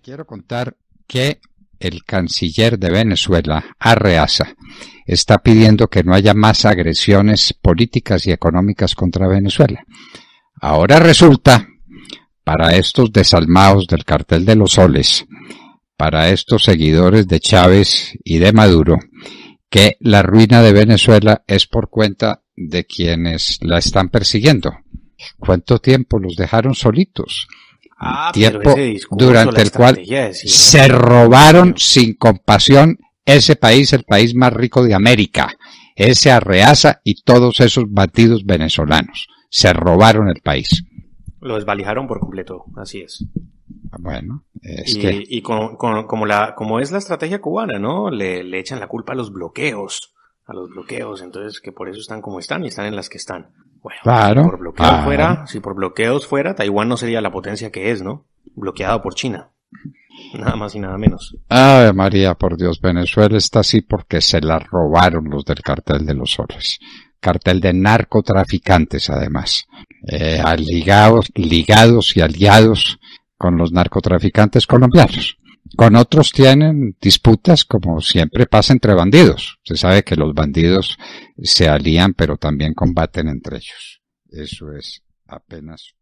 quiero contar que el canciller de Venezuela, Arreaza, está pidiendo que no haya más agresiones políticas y económicas contra Venezuela. Ahora resulta, para estos desalmados del cartel de los soles, para estos seguidores de Chávez y de Maduro, que la ruina de Venezuela es por cuenta de quienes la están persiguiendo. ¿Cuánto tiempo los dejaron solitos? Ah, tiempo durante el cual se robaron sin compasión ese país, el país más rico de América, ese Arreaza y todos esos batidos venezolanos. Se robaron el país. Lo desvalijaron por completo, así es. Ah, bueno, y, como, es la estrategia cubana, ¿no? Le, echan la culpa a los bloqueos, a los bloqueos, entonces que por eso están como están y están en las que están. Bueno, claro fuera, si por bloqueos fuera, Taiwán no sería la potencia que es, ¿no? Bloqueado por China. Nada más y nada menos. Ay María, por Dios, Venezuela está así porque se la robaron los del cartel de los soles. Cartel de narcotraficantes, además. Eh, ligados, ligados y aliados con los narcotraficantes colombianos. Con otros tienen disputas como siempre pasa entre bandidos. Se sabe que los bandidos se alían pero también combaten entre ellos. Eso es apenas